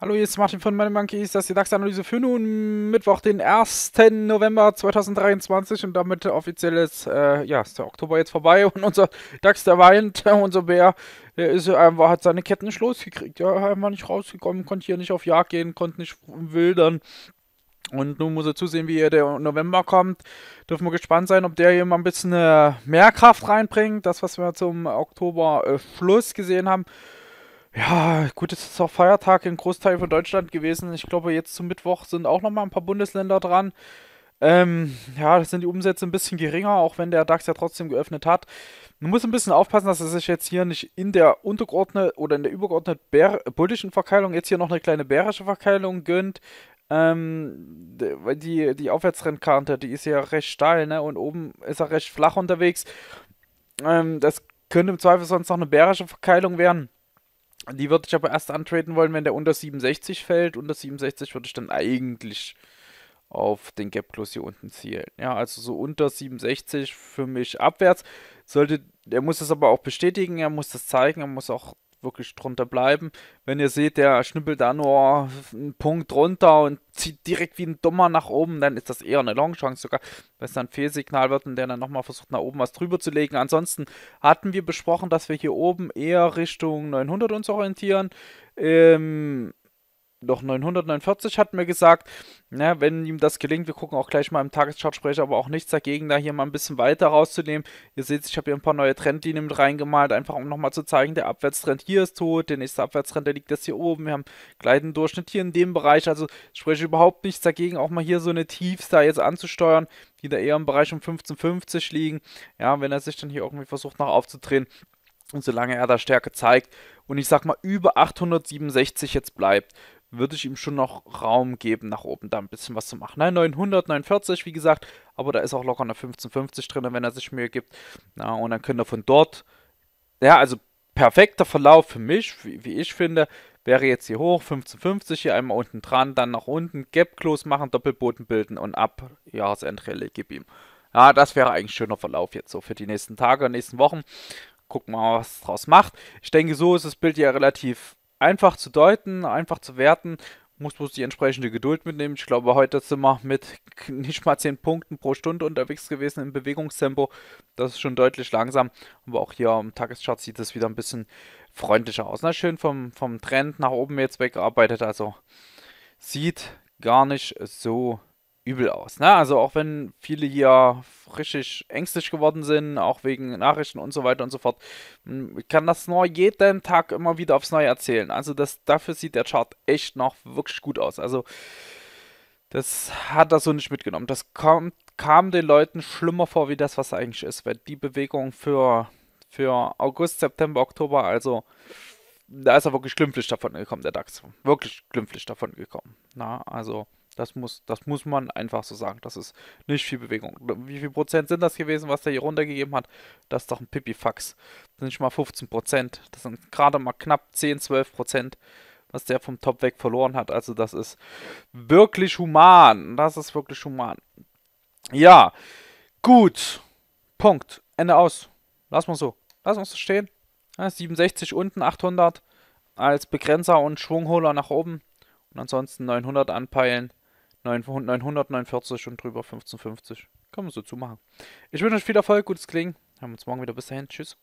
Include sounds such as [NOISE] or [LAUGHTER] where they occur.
Hallo, hier ist Martin von Money Monkeys, das ist die DAX-Analyse für nun Mittwoch, den 1. November 2023 und damit offiziell ist, äh, ja, ist der Oktober jetzt vorbei [LAUGHS] und unser DAX, der weint, äh, unser Bär, der ist einfach, äh, hat seine Ketten nicht losgekriegt, ja, einfach nicht rausgekommen, konnte hier nicht auf Jagd gehen, konnte nicht wildern, und nun muss er zusehen, wie der November kommt. Dürfen wir gespannt sein, ob der hier mal ein bisschen äh, mehr Kraft reinbringt. Das, was wir zum Oktober-Schluss äh, gesehen haben. Ja, gut, es ist auch Feiertag in Großteil von Deutschland gewesen. Ich glaube, jetzt zum Mittwoch sind auch nochmal ein paar Bundesländer dran. Ähm, ja, das sind die Umsätze ein bisschen geringer, auch wenn der DAX ja trotzdem geöffnet hat. Man muss ein bisschen aufpassen, dass er sich jetzt hier nicht in der untergeordneten oder in der übergeordneten bullischen Verkeilung jetzt hier noch eine kleine bärische Verkeilung gönnt. Ähm, die, die Aufwärtstrendkante, die ist ja recht steil, ne? Und oben ist er recht flach unterwegs. Ähm, das könnte im Zweifel sonst noch eine bärische Verkeilung werden. Die würde ich aber erst antreten wollen, wenn der unter 67 fällt. Unter 67 würde ich dann eigentlich auf den Gap Plus hier unten zielen. Ja, also so unter 67 für mich abwärts. Sollte, er muss das aber auch bestätigen, er muss das zeigen, er muss auch wirklich drunter bleiben. Wenn ihr seht, der schnippelt da nur einen Punkt runter und zieht direkt wie ein Dummer nach oben, dann ist das eher eine Longchance sogar, weil es dann ein Fehlsignal wird und der dann nochmal versucht, nach oben was drüber zu legen. Ansonsten hatten wir besprochen, dass wir hier oben eher Richtung 900 uns orientieren. Ähm, doch 949 hat mir gesagt, na, wenn ihm das gelingt, wir gucken auch gleich mal im Tageschartsprecher, aber auch nichts dagegen, da hier mal ein bisschen weiter rauszunehmen. Ihr seht, ich habe hier ein paar neue Trendlinien mit reingemalt, einfach um nochmal zu zeigen, der Abwärtstrend hier ist tot, der nächste Abwärtstrend, der liegt jetzt hier oben, wir haben gleitenden Durchschnitt hier in dem Bereich, also spreche überhaupt nichts dagegen, auch mal hier so eine Tiefs da jetzt anzusteuern, die da eher im Bereich um 1550 liegen, ja, wenn er sich dann hier irgendwie versucht noch aufzudrehen. Und solange er da Stärke zeigt und ich sag mal über 867 jetzt bleibt würde ich ihm schon noch Raum geben, nach oben da ein bisschen was zu machen. Nein, 900, 940, wie gesagt, aber da ist auch locker eine 1550 drin, wenn er sich Mühe gibt. Na, und dann könnte er von dort, ja, also perfekter Verlauf für mich, wie, wie ich finde, wäre jetzt hier hoch, 1550, hier einmal unten dran, dann nach unten, Gap Close machen, Doppelboden bilden und ab, Jahresendrelle, gib ihm. Ja, das wäre eigentlich ein schöner Verlauf jetzt so für die nächsten Tage nächsten Wochen. Gucken wir mal, was es draus macht. Ich denke, so ist das Bild ja relativ einfach zu deuten, einfach zu werten. Muss bloß die entsprechende Geduld mitnehmen. Ich glaube, heute sind wir mit nicht mal 10 Punkten pro Stunde unterwegs gewesen im Bewegungstempo. Das ist schon deutlich langsam. Aber auch hier am Tageschart sieht es wieder ein bisschen freundlicher aus. Na, schön vom, vom Trend nach oben jetzt weggearbeitet. Also sieht gar nicht so übel aus. Ne? Also auch wenn viele hier richtig ängstlich geworden sind, auch wegen Nachrichten und so weiter und so fort, hm, kann das nur jeden Tag immer wieder aufs Neue erzählen. Also das, dafür sieht der Chart echt noch wirklich gut aus. Also das hat er so nicht mitgenommen. Das kam, kam den Leuten schlimmer vor, wie das, was eigentlich ist. Weil die Bewegung für, für August, September, Oktober, also da ist er wirklich glimpflich davon gekommen, der DAX. Wirklich glimpflich davon gekommen. Na, ne? also das muss, das muss man einfach so sagen. Das ist nicht viel Bewegung. Wie viel Prozent sind das gewesen, was der hier runtergegeben hat? Das ist doch ein Pipifax. Das sind nicht mal 15 Prozent. Das sind gerade mal knapp 10, 12 Prozent, was der vom Top weg verloren hat. Also das ist wirklich human. Das ist wirklich human. Ja, gut. Punkt. Ende aus. Lass mal so. Lass uns so stehen. 67 unten, 800 als Begrenzer und Schwungholer nach oben. Und ansonsten 900 anpeilen 900, 49 und drüber 1550. Kann man so zumachen. Ich wünsche euch viel Erfolg, gutes Klingen. Haben uns morgen wieder. Bis dahin. Tschüss.